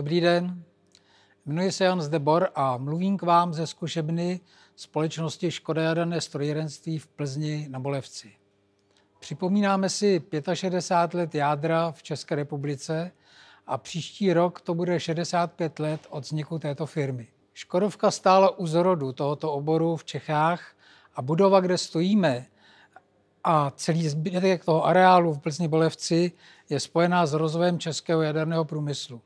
Dobrý den, jmenuji se Jan Zdebor a mluvím k vám ze zkušebny společnosti Škoda jaderné strojírenství v Plzni na Bolevci. Připomínáme si 65 let jádra v České republice a příští rok to bude 65 let od vzniku této firmy. Škodovka stála u zrodu tohoto oboru v Čechách a budova, kde stojíme, a celý zbytek toho areálu v Plzni Bolevci je spojená s rozvojem českého jaderného průmyslu.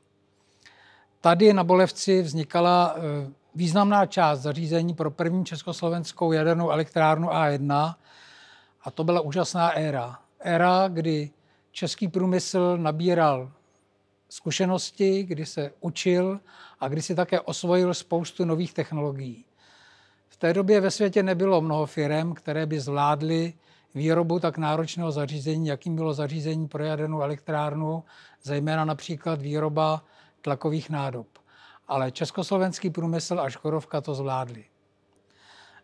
Tady na Bolevci vznikala eh, významná část zařízení pro první československou jadernou elektrárnu A1 a to byla úžasná éra. Éra, kdy český průmysl nabíral zkušenosti, kdy se učil a kdy si také osvojil spoustu nových technologií. V té době ve světě nebylo mnoho firm, které by zvládly výrobu tak náročného zařízení, jakým bylo zařízení pro jadernou elektrárnu, zejména například výroba tlakových nádob, ale československý průmysl a Škodovka to zvládli.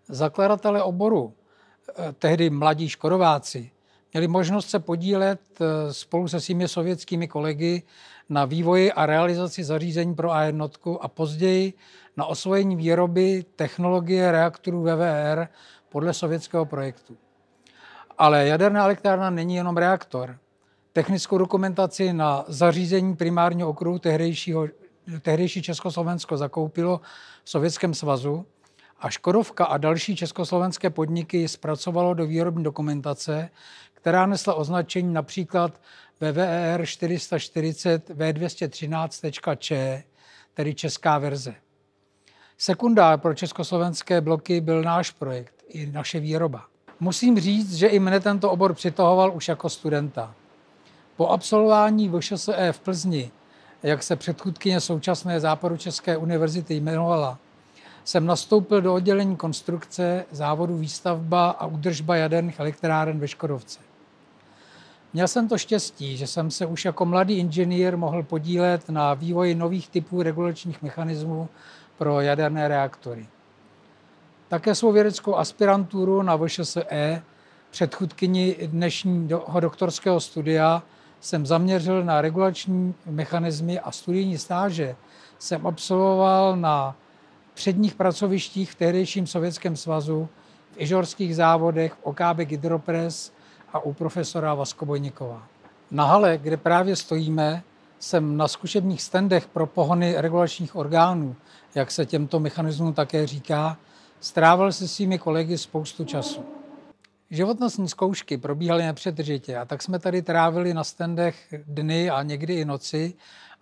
Zakladatelé oboru, eh, tehdy mladí Škodováci, měli možnost se podílet eh, spolu se svými sovětskými kolegy na vývoji a realizaci zařízení pro A1 a později na osvojení výroby technologie reaktorů VVR podle sovětského projektu. Ale jaderná elektrárna není jenom reaktor – technickou dokumentaci na zařízení primárního okruhu tehdejšího, tehdejší Československo zakoupilo v Sovětském svazu a Škodovka a další československé podniky zpracovalo do výrobní dokumentace, která nesla označení například VVER 440 V213.č, tedy česká verze. Sekundár pro československé bloky byl náš projekt, i naše výroba. Musím říct, že i mne tento obor přitahoval už jako studenta. Po absolvování VŠSE v Plzni, jak se předchůdkyně současné západu České univerzity jmenovala, jsem nastoupil do oddělení konstrukce závodu výstavba a údržba jaderných elektráren ve Škodovce. Měl jsem to štěstí, že jsem se už jako mladý inženýr mohl podílet na vývoji nových typů regulačních mechanismů pro jaderné reaktory. Také svou vědeckou aspiranturu na VŠSE, předchůdkyni dnešního doktorského studia, jsem zaměřil na regulační mechanismy a studijní stáže jsem absolvoval na předních pracovištích v tehdejším Sovětském svazu, v Ižorských závodech, v OKB Hydropress a u profesora Vaskobojnikova. Na hale, kde právě stojíme, jsem na zkušebních stendech pro pohony regulačních orgánů, jak se těmto mechanismům také říká, strávil se svými kolegy spoustu času. Životnostní zkoušky probíhaly nepřetržitě a tak jsme tady trávili na stendech dny a někdy i noci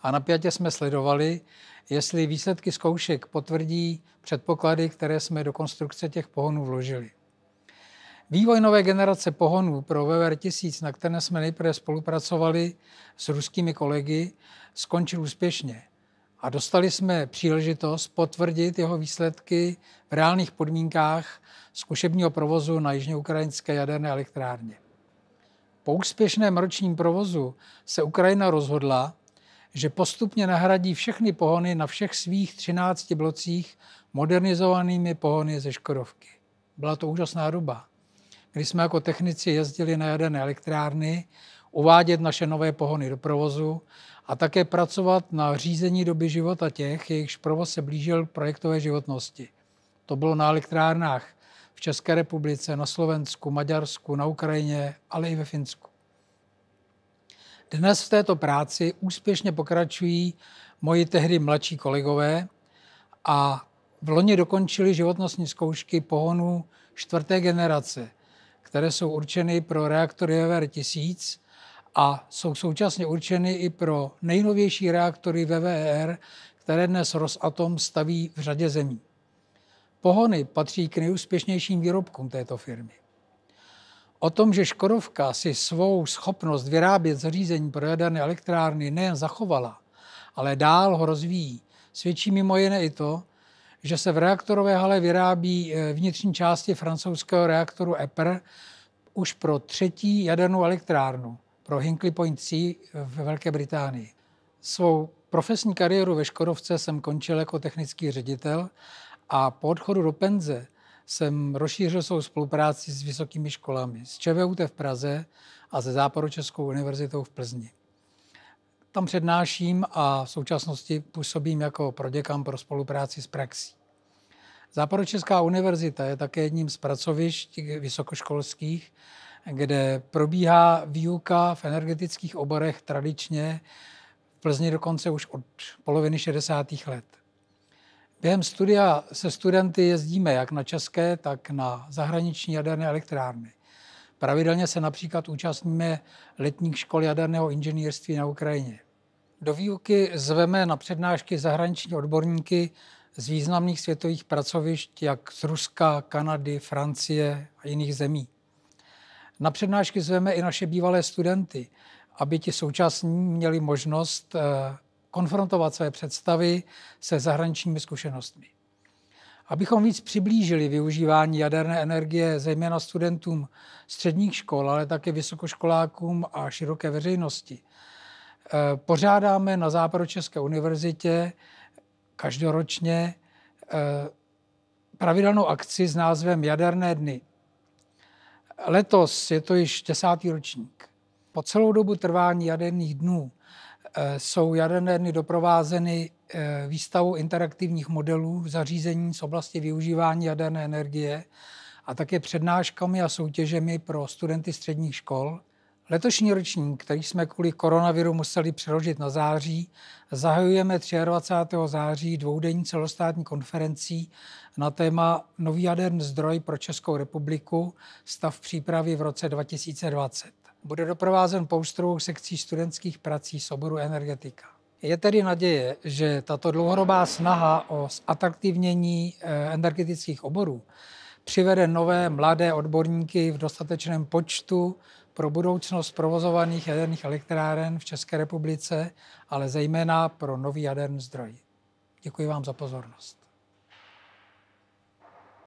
a napjatě jsme sledovali, jestli výsledky zkoušek potvrdí předpoklady, které jsme do konstrukce těch pohonů vložili. Vývoj nové generace pohonů pro VVR 1000, na které jsme nejprve spolupracovali s ruskými kolegy, skončil úspěšně – a dostali jsme příležitost potvrdit jeho výsledky v reálných podmínkách zkušebního provozu na ukrajinské jaderné elektrárně. Po úspěšném ročním provozu se Ukrajina rozhodla, že postupně nahradí všechny pohony na všech svých 13 blocích modernizovanými pohony ze Škodovky. Byla to úžasná doba, kdy jsme jako technici jezdili na jaderné elektrárny, uvádět naše nové pohony do provozu a také pracovat na řízení doby života těch, jejichž provoz se blížil projektové životnosti. To bylo na elektrárnách v České republice, na Slovensku, Maďarsku, na Ukrajině, ale i ve Finsku. Dnes v této práci úspěšně pokračují moji tehdy mladší kolegové a v loni dokončili životnostní zkoušky pohonu čtvrté generace, které jsou určeny pro reaktor JVR 1000 a jsou současně určeny i pro nejnovější reaktory VVR, které dnes Rosatom staví v řadě zemí. Pohony patří k nejúspěšnějším výrobkům této firmy. O tom, že Škodovka si svou schopnost vyrábět zařízení pro jaderné elektrárny nejen zachovala, ale dál ho rozvíjí, svědčí mimo jiné i to, že se v reaktorové hale vyrábí eh, vnitřní části francouzského reaktoru EPR už pro třetí jadernou elektrárnu pro Hinkley Point C ve Velké Británii. Svou profesní kariéru ve Škodovce jsem končil jako technický ředitel a po odchodu do penze jsem rozšířil svou spolupráci s vysokými školami, s ČVUT v Praze a ze Západočeskou univerzitou v Plzni. Tam přednáším a v současnosti působím jako proděkan pro spolupráci s praxí. Západočeská univerzita je také jedním z pracovišť vysokoškolských, kde probíhá výuka v energetických oborech tradičně v Plzni dokonce už od poloviny 60. let. Během studia se studenty jezdíme jak na české, tak na zahraniční jaderné elektrárny. Pravidelně se například účastníme letních škol jaderného inženýrství na Ukrajině. Do výuky zveme na přednášky zahraniční odborníky z významných světových pracovišť, jak z Ruska, Kanady, Francie a jiných zemí. Na přednášky zveme i naše bývalé studenty, aby ti současní měli možnost eh, konfrontovat své představy se zahraničními zkušenostmi. Abychom víc přiblížili využívání jaderné energie zejména studentům středních škol, ale také vysokoškolákům a široké veřejnosti, eh, pořádáme na Západočeské univerzitě každoročně eh, pravidelnou akci s názvem Jaderné dny. Letos je to již desátý ročník. Po celou dobu trvání jaderných dnů eh, jsou jaderné dny doprovázeny eh, výstavou interaktivních modelů zařízení z oblasti využívání jaderné energie a také přednáškami a soutěžemi pro studenty středních škol, Letošní ročník, který jsme kvůli koronaviru museli přeložit na září, zahajujeme 23. září dvoudenní celostátní konferencí na téma Nový jaderný zdroj pro Českou republiku, stav přípravy v roce 2020. Bude doprovázen poustrovou sekcí studentských prací z oboru energetika. Je tedy naděje, že tato dlouhodobá snaha o zatraktivnění eh, energetických oborů přivede nové mladé odborníky v dostatečném počtu pro budoucnost provozovaných jaderných elektráren v České republice, ale zejména pro nový jaderný zdroj. Děkuji vám za pozornost.